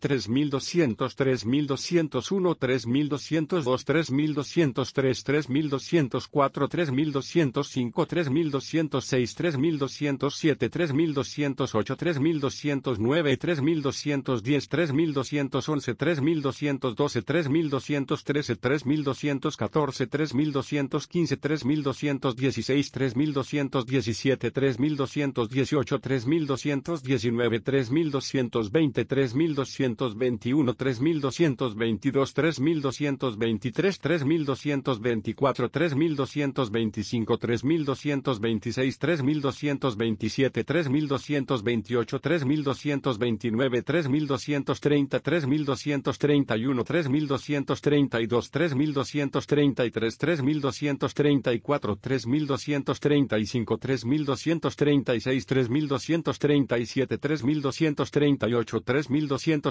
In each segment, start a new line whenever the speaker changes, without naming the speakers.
3200, 3201, 3202, 3203, 3204, 3205, 3206, 3207, 3208, 3209, 3210, 3211, 3212, 3213, 3214, 3215, 3216, 3217, 3218, 3219, 3220, 3.219 3221, 3222, 3223, 3224, 3225, 3226, 3227, 3228, 3229, 3230, 3231, 3232, 3233, 3234, 3235, 3236, 3237, 3238, 3239,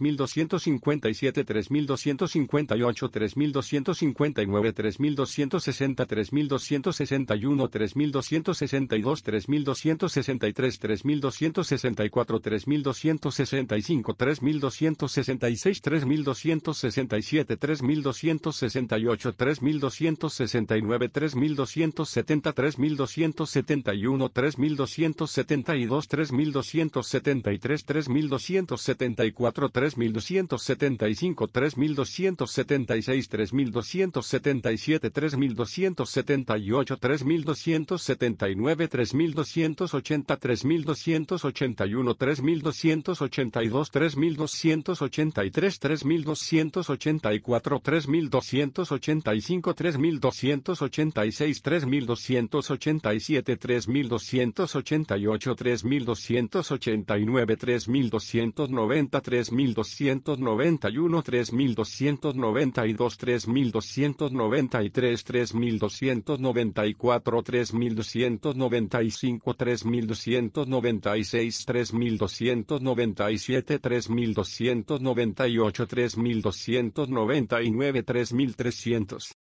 3257, 3258, 3259, 3260, 3261, 3262, 3263, 3264, 3265, 3266, 3267, 3268, 3269, 3270, 3271, 3272, 3273, 3274, 3 3275, 3276, 3277, 3278, 3279, 3280, 3281, 3282, 3283, 3284, 3285, 3286, 3287, 3288, 3289, 3290, 3200 3291, 3292, 3293, 3294, 3295, 3296, 3297, 3298, 3299, 3300.